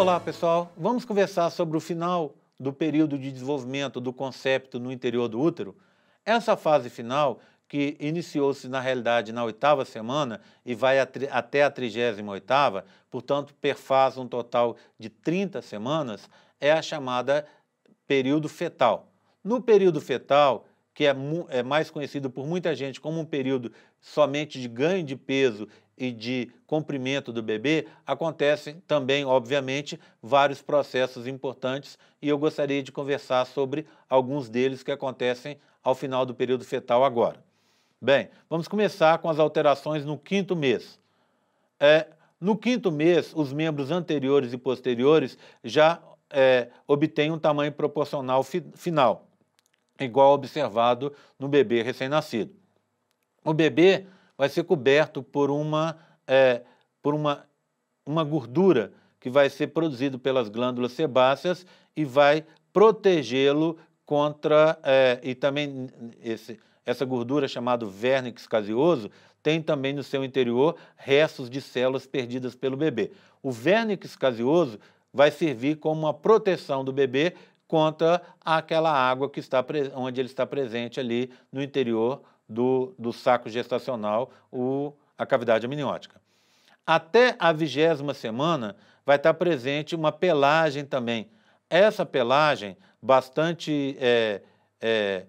Olá, pessoal. Vamos conversar sobre o final do período de desenvolvimento do concepto no interior do útero. Essa fase final, que iniciou-se na realidade na oitava semana e vai até a trigésima oitava, portanto perfaz um total de 30 semanas, é a chamada período fetal. No período fetal, que é, é mais conhecido por muita gente como um período somente de ganho de peso e de comprimento do bebê, acontecem também, obviamente, vários processos importantes e eu gostaria de conversar sobre alguns deles que acontecem ao final do período fetal agora. Bem, vamos começar com as alterações no quinto mês. É, no quinto mês, os membros anteriores e posteriores já é, obtêm um tamanho proporcional fi final igual observado no bebê recém-nascido. O bebê vai ser coberto por uma, é, por uma, uma gordura que vai ser produzido pelas glândulas sebáceas e vai protegê-lo contra é, e também esse, essa gordura chamada vernix caseoso tem também no seu interior restos de células perdidas pelo bebê. O vernix caseoso vai servir como uma proteção do bebê contra aquela água que está onde ele está presente ali no interior do, do saco gestacional, o, a cavidade amniótica. Até a vigésima semana vai estar presente uma pelagem também. Essa pelagem, bastante é, é,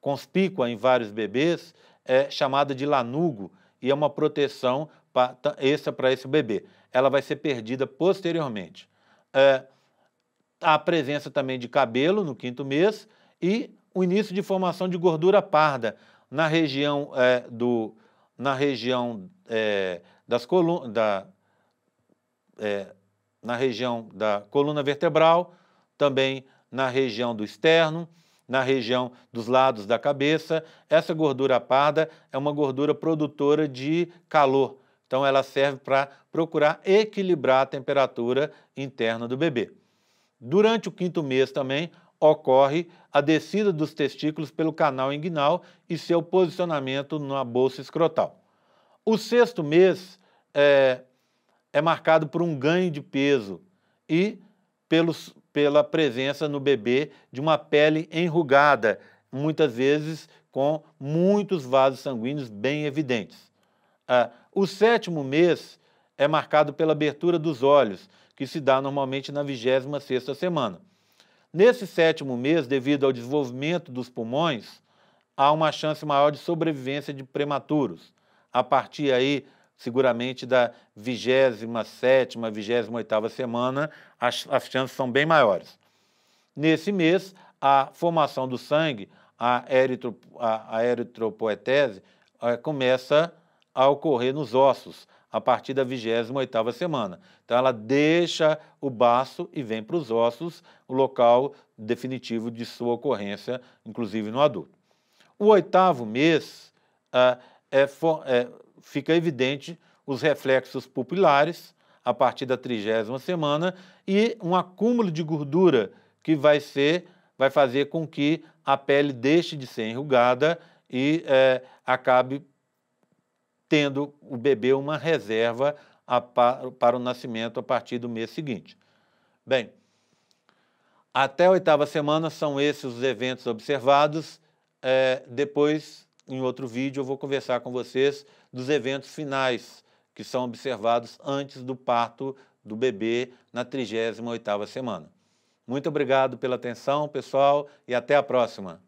conspícua em vários bebês, é chamada de lanugo e é uma proteção para extra para esse bebê. Ela vai ser perdida posteriormente. É, a presença também de cabelo no quinto mês e o início de formação de gordura parda na região é, do na região é, das da é, na região da coluna vertebral também na região do externo na região dos lados da cabeça essa gordura parda é uma gordura produtora de calor então ela serve para procurar equilibrar a temperatura interna do bebê Durante o quinto mês também ocorre a descida dos testículos pelo canal inguinal e seu posicionamento na bolsa escrotal. O sexto mês é, é marcado por um ganho de peso e pelos, pela presença no bebê de uma pele enrugada, muitas vezes com muitos vasos sanguíneos bem evidentes. Ah, o sétimo mês é marcado pela abertura dos olhos que se dá normalmente na 26ª semana. Nesse sétimo mês, devido ao desenvolvimento dos pulmões, há uma chance maior de sobrevivência de prematuros. A partir aí, seguramente da 27ª, 28ª semana, as, as chances são bem maiores. Nesse mês, a formação do sangue, a, a, a eritropoetese, eh, começa a ocorrer nos ossos a partir da 28ª semana. Então ela deixa o baço e vem para os ossos, o local definitivo de sua ocorrência, inclusive no adulto. O oitavo mês ah, é, é, fica evidente os reflexos pupilares a partir da trigésima semana e um acúmulo de gordura que vai ser vai fazer com que a pele deixe de ser enrugada e é, acabe tendo o bebê uma reserva a, para o nascimento a partir do mês seguinte. Bem, até a oitava semana são esses os eventos observados. É, depois, em outro vídeo, eu vou conversar com vocês dos eventos finais que são observados antes do parto do bebê na 38ª semana. Muito obrigado pela atenção, pessoal, e até a próxima.